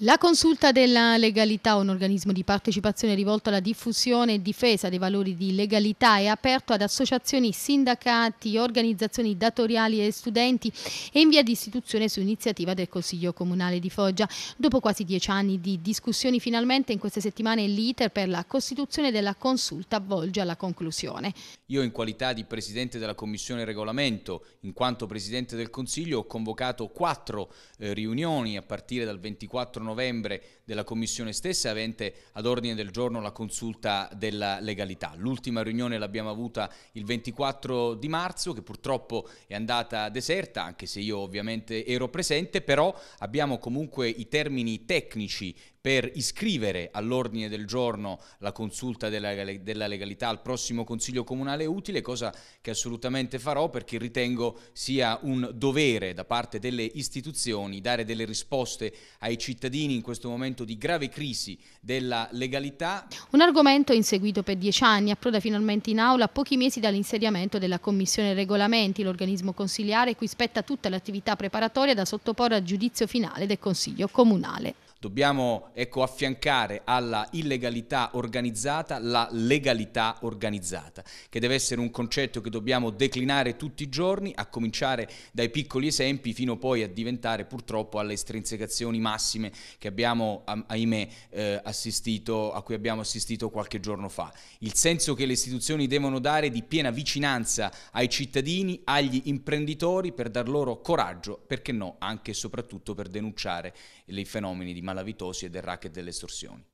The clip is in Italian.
La consulta della legalità, un organismo di partecipazione rivolto alla diffusione e difesa dei valori di legalità, è aperto ad associazioni, sindacati, organizzazioni datoriali e studenti e in via di istituzione su iniziativa del Consiglio Comunale di Foggia. Dopo quasi dieci anni di discussioni, finalmente in queste settimane l'iter per la costituzione della consulta volge alla conclusione. Io in qualità di Presidente della Commissione Regolamento, in quanto Presidente del Consiglio, ho convocato quattro eh, riunioni a partire dal 24 novembre novembre della Commissione stessa avente ad ordine del giorno la consulta della legalità. L'ultima riunione l'abbiamo avuta il 24 di marzo che purtroppo è andata deserta anche se io ovviamente ero presente, però abbiamo comunque i termini tecnici per iscrivere all'ordine del giorno la consulta della, della legalità al prossimo Consiglio Comunale utile, cosa che assolutamente farò perché ritengo sia un dovere da parte delle istituzioni dare delle risposte ai cittadini in questo momento di grave crisi della legalità. Un argomento inseguito per dieci anni approda finalmente in aula a pochi mesi dall'insediamento della Commissione Regolamenti, l'organismo consiliare cui spetta tutta l'attività preparatoria da sottoporre al giudizio finale del Consiglio Comunale dobbiamo ecco, affiancare alla illegalità organizzata la legalità organizzata, che deve essere un concetto che dobbiamo declinare tutti i giorni, a cominciare dai piccoli esempi fino poi a diventare purtroppo alle estrinsecazioni massime che abbiamo, ahimè, eh, assistito, a cui abbiamo assistito qualche giorno fa. Il senso che le istituzioni devono dare di piena vicinanza ai cittadini, agli imprenditori, per dar loro coraggio, perché no, anche e soprattutto per denunciare i fenomeni di malattia alla vitosi e del racket delle estorsioni.